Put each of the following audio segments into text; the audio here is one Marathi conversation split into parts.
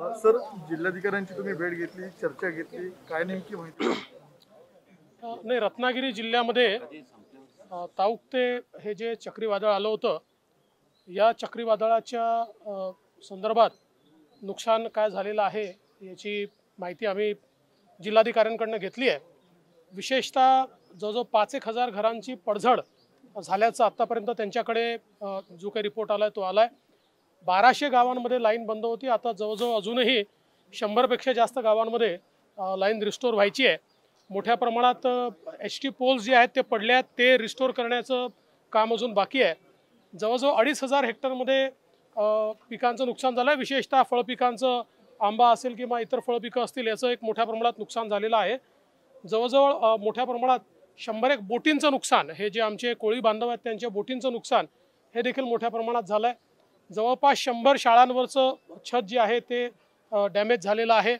सर जिल्हाधिकाऱ्यांची तुम्ही भेट घेतली चर्चा घेतली काय नेमकी माहिती नाही रत्नागिरी जिल्ह्यामध्ये ताऊकते हे जे चक्रीवादळ आलं होतं या चक्रीवादळाच्या संदर्भात नुकसान काय झालेलं आहे याची माहिती आम्ही जिल्हाधिकाऱ्यांकडनं घेतली आहे विशेषतः जवळजवळ पाच एक हजार घरांची पडझड झाल्याचं आत्तापर्यंत त्यांच्याकडे जो काही रिपोर्ट आला आहे तो आला आहे बाराशे गावांमध्ये लाईन बंद होती आता जवळजवळ अजूनही शंभरपेक्षा जास्त गावांमध्ये लाईन रिस्टोर व्हायची आहे मोठ्या प्रमाणात एच टी पोल्स जे आहेत ते पडले आहेत ते रिस्टोर करण्याचं काम अजून बाकी आहे जवळजवळ अडीच हजार हेक्टरमध्ये पिकांचं नुकसान झालं आहे विशेषतः फळपिकांचं आंबा असेल किंवा इतर फळपिकं असतील याचं एक मोठ्या प्रमाणात नुकसान झालेलं आहे जवळजवळ मोठ्या प्रमाणात शंभर एक बोटींचं नुकसान हे जे आमचे कोळी बांधव आहेत त्यांच्या बोटींचं नुकसान हे देखील मोठ्या प्रमाणात झालं आहे जवळपास शंभर शाळांवरचं छत जे आहे ते डॅमेज झालेलं आहे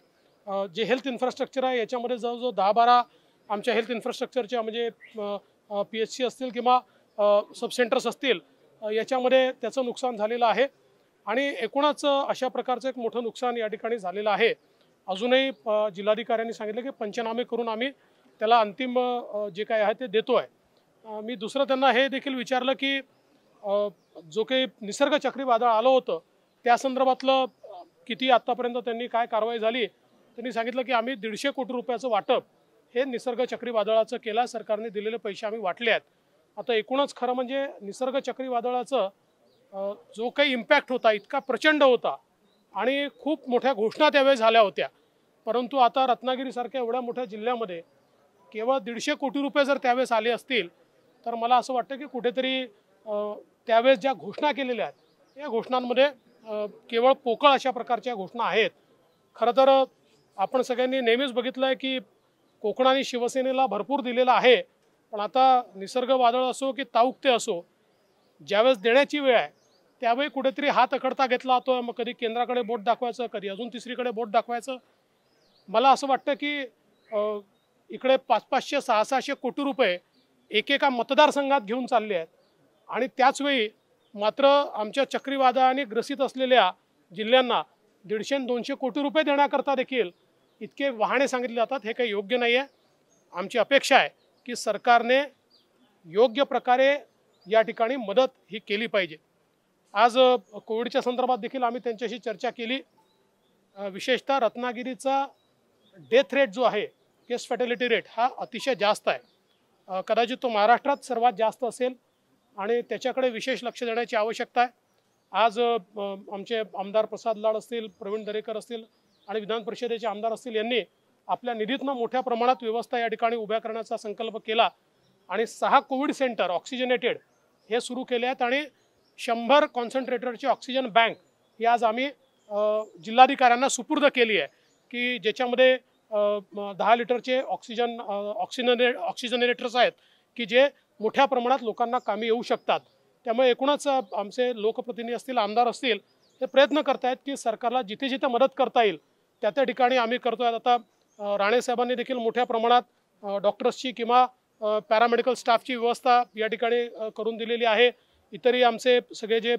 जे हेल्थ इन्फ्रास्ट्रक्चर आहे याच्यामध्ये जवळजवळ दहा बारा आमच्या हेल्थ इन्फ्रास्ट्रक्चरच्या म्हणजे पी एच सी असतील किंवा सबसेंटर्स असतील याच्यामध्ये त्याचं नुकसान झालेलं आहे आणि एकूणच अशा प्रकारचं एक मोठं नुकसान या ठिकाणी झालेलं आहे अजूनही जिल्हाधिकाऱ्यांनी सांगितलं की पंचनामे करून आम्ही त्याला अंतिम जे काय आहे ते देतो आहे मी दुसरं त्यांना हे देखील विचारलं की जो काही निसर्ग चक्रीवादळ आलं होतं त्या संदर्भातलं किती आत्तापर्यंत त्यांनी काय कारवाई झाली त्यांनी सांगितलं की आम्ही दीडशे कोटी रुपयाचं वाटप हे निसर्ग चक्रीवादळाचं केला सरकारने दिलेले पैसे आम्ही वाटले आहेत आता एकूणच खरं म्हणजे निसर्ग चक्रीवादळाचं जो काही इम्पॅक्ट होता इतका प्रचंड होता आणि खूप मोठ्या घोषणा त्यावेळेस झाल्या होत्या परंतु आता रत्नागिरीसारख्या एवढ्या मोठ्या जिल्ह्यामध्ये केवळ दीडशे कोटी रुपये जर त्यावेळेस आले असतील तर मला असं वाटतं की कुठेतरी त्यावेळेस ज्या घोषणा केलेल्या आहेत या घोषणांमध्ये केवळ पोकळ अशा प्रकारच्या घोषणा आहेत खरं तर आपण सगळ्यांनी नेहमीच बघितलं आहे की कोकणाने शिवसेनेला भरपूर दिलेला आहे पण आता निसर्ग वादळ असो की ताऊकते असो ज्यावेळेस देण्याची वेळ आहे त्यावेळी कुठेतरी हात अकडता घेतला जातो मग कधी केंद्राकडे बोट दाखवायचं कधी अजून तिसरीकडे बोट दाखवायचं मला असं वाटतं की इकडे पाच पाचशे सहा सहाशे कोटी रुपये एकेका मतदारसंघात घेऊन चालले आहेत आणि त्याचवेळी मात्र आमच्या चक्रीवादळाने ग्रसित असलेल्या जिल्ह्यांना दीडशे दोनशे कोटी रुपये देण्याकरता देखील इतके वाहने सांगितले जातात हे काही योग्य नाही आहे आमची अपेक्षा आहे की सरकारने योग्य प्रकारे या ठिकाणी मदत ही केली पाहिजे आज कोविडच्या संदर्भात देखील आम्ही त्यांच्याशी चर्चा केली विशेषतः रत्नागिरीचा डेथ रेट जो आहे केस फॅटॅलिटी रेट हा अतिशय जास्त आहे कदाचित तो महाराष्ट्रात सर्वात जास्त असेल आणि त्याच्याकडे विशेष लक्ष देण्याची आवश्यकता आहे आज आमचे आमदार प्रसाद लाड असतील प्रवीण दरेकर असतील आणि विधान परिषदेचे आमदार असतील यांनी आपल्या निधीतनं मोठ्या प्रमाणात व्यवस्था या ठिकाणी उभ्या करण्याचा संकल्प केला आणि सहा कोविड सेंटर ऑक्सिजनेटेड हे सुरू केले आहेत आणि शंभर कॉन्सन्ट्रेटरची ऑक्सिजन बँक ही आज आम्ही जिल्हाधिकाऱ्यांना सुपूर्द केली आहे की ज्याच्यामध्ये दहा लिटरचे ऑक्सिजन ऑक्सिजने ऑक्सिजनेटर्स आहेत की जे मोठ्या प्रमाणात लोकांना कामी येऊ शकतात त्यामुळे एकूणच आमचे लोकप्रतिनिधी असतील आमदार असतील हे प्रयत्न करतायत की सरकारला जिथे जिथे मदत करता येईल त्या त्या ठिकाणी आम्ही करतो आता राणेसाहेबांनी देखील मोठ्या प्रमाणात डॉक्टर्सची किंवा पॅरामेडिकल स्टाफची व्यवस्था या ठिकाणी करून दिलेली आहे इतरही आमचे सगळे जे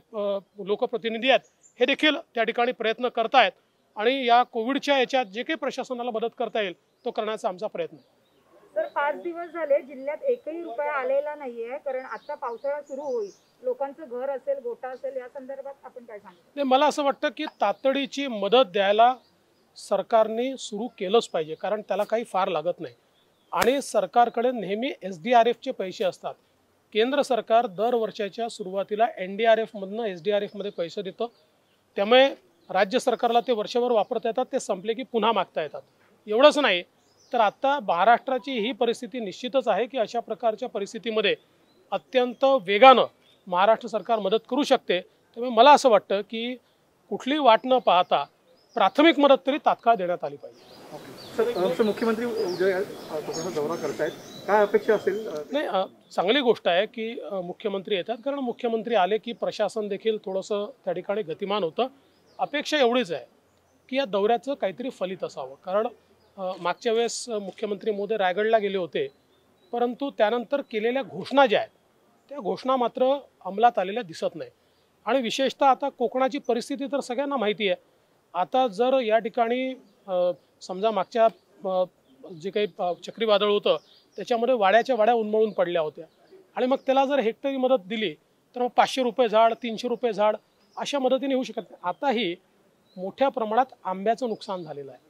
लोकप्रतिनिधी आहेत हे देखील त्या ठिकाणी प्रयत्न करतायत आणि या कोविडच्या याच्यात जे काही प्रशासनाला मदत करता येईल तो करण्याचा आमचा प्रयत्न आहे तर पाच दिवस झाले जिल्ह्यात एकही रुपया आलेला नाहीये कारण आता पावसाळा सुरू होईल लोकांचं घर असेल गोटा असेल या संदर्भात आपण काय सांगतो मला असं वाटतं की तातडीची मदत द्यायला सरकारने सुरू केलंच पाहिजे कारण त्याला काही फार लागत नाही आणि सरकारकडे नेहमी एस डी आर एफचे पैसे असतात केंद्र सरकार दर वर्षाच्या सुरुवातीला एन डी आर एफमधनं एस डी आर एफमध्ये पैसे देतं त्यामुळे राज्य सरकारला ते वर्षभर वापरता येतात ते संपले की पुन्हा मागता येतात एवढंच नाही तर आता महाराष्ट्राची ही परिस्थिती निश्चितच आहे की अशा प्रकारच्या परिस्थितीमध्ये अत्यंत वेगानं महाराष्ट्र सरकार मदत करू शकते त्यामुळे मला असं वाटतं की कुठली वाट न पाहता प्राथमिक मदत तरी तात्काळ देण्यात आली पाहिजे मुख्यमंत्री दौरा करतायत काय अपेक्षा असेल नाही चांगली गोष्ट आहे की मुख्यमंत्री येतात कारण मुख्यमंत्री आले की प्रशासन देखील थोडंसं त्या ठिकाणी गतिमान होतं अपेक्षा एवढीच आहे की या दौऱ्याचं काहीतरी फलित असावं कारण मागच्या वेळेस मुख्यमंत्री मोदी रायगडला गेले होते परंतु त्यानंतर केलेल्या घोषणा ज्या आहेत त्या घोषणा मात्र अंमलात आलेल्या दिसत नाही आणि विशेषतः आता कोकणाची परिस्थिती तर सगळ्यांना माहिती आहे आता जर या ठिकाणी समजा मागच्या जे काही चक्रीवादळ होतं त्याच्यामध्ये वाड्याच्या वाड्या उन्मळून पडल्या होत्या आणि मग त्याला जर हेक्टरी मदत दिली तर मग पाचशे रुपये झाड तीनशे रुपये झाड अशा मदतीने होऊ शकत नाही आताही मोठ्या प्रमाणात आंब्याचं नुकसान झालेलं आहे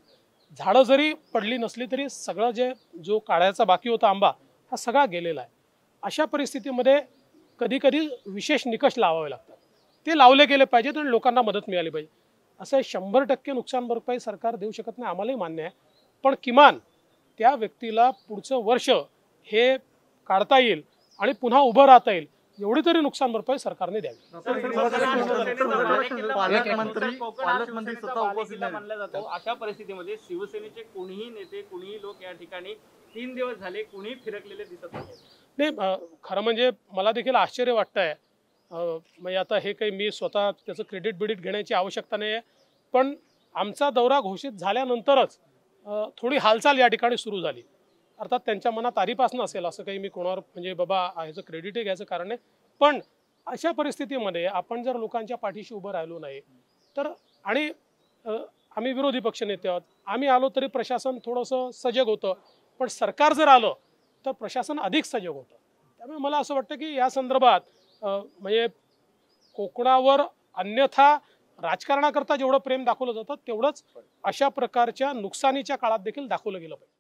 झाडं जरी पडली नसली तरी सगळं जे जो काढायचा बाकी होता आंबा हा सगळा गेलेला आहे अशा परिस्थितीमध्ये कधीकधी विशेष निकष लावावे लागतात ते लावले गेले पाहिजेत आणि लोकांना मदत मिळाली पाहिजे असं शंभर टक्के नुकसान भरपाई सरकार देऊ शकत नाही आम्हालाही मान्य आहे पण किमान त्या व्यक्तीला पुढचं वर्ष हे काढता येईल आणि पुन्हा उभं राहता येईल एवढी तरी नुकसान भरपाई सरकारने द्यावी अशा परिस्थितीमध्ये शिवसेनेचे कोणीही नेते कोणीही लोक या ठिकाणी तीन दिवस झाले कोणीही फिरकलेले दिसत नाही खरं म्हणजे मला देखील आश्चर्य वाटत आहे म्हणजे आता हे काही मी स्वतः त्याचं क्रेडिट बिडिट घेण्याची आवश्यकता नाही आहे पण आमचा दौरा घोषित झाल्यानंतरच थोडी हालचाल या ठिकाणी सुरू झाली अर्थात त्यांच्या मनात आरीपासून असेल असं काही मी कोणावर म्हणजे बाबा ह्याचं क्रेडिटही घ्यायचं कारण आहे पण अशा परिस्थितीमध्ये आपण जर लोकांच्या पाठीशी उभं राहिलो नाही तर आणि आम्ही विरोधी पक्षनेते आहोत आम्ही आलो तरी प्रशासन थोडंसं सजग होतं पण सरकार जर आलं तर प्रशासन अधिक सजग होतं त्यामुळे मला असं वाटतं की या संदर्भात म्हणजे कोकणावर अन्यथा राजकारणाकरता जेवढं प्रेम दाखवलं जातं तेवढंच अशा प्रकारच्या नुकसानीच्या काळात देखील दाखवलं गेलं पाहिजे